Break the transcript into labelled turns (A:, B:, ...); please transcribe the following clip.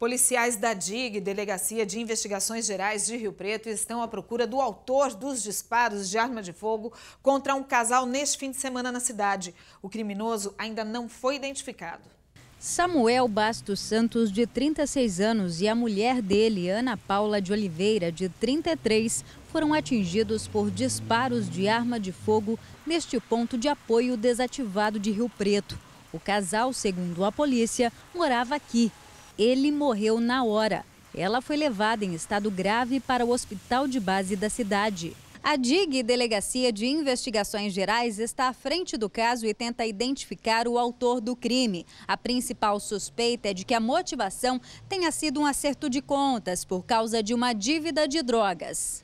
A: Policiais da DIG, Delegacia de Investigações Gerais de Rio Preto, estão à procura do autor dos disparos de arma de fogo contra um casal neste fim de semana na cidade. O criminoso ainda não foi identificado.
B: Samuel Bastos Santos, de 36 anos, e a mulher dele, Ana Paula de Oliveira, de 33, foram atingidos por disparos de arma de fogo neste ponto de apoio desativado de Rio Preto. O casal, segundo a polícia, morava aqui ele morreu na hora. Ela foi levada em estado grave para o hospital de base da cidade. A DIG, Delegacia de Investigações Gerais, está à frente do caso e tenta identificar o autor do crime. A principal suspeita é de que a motivação tenha sido um acerto de contas por causa de uma dívida de drogas.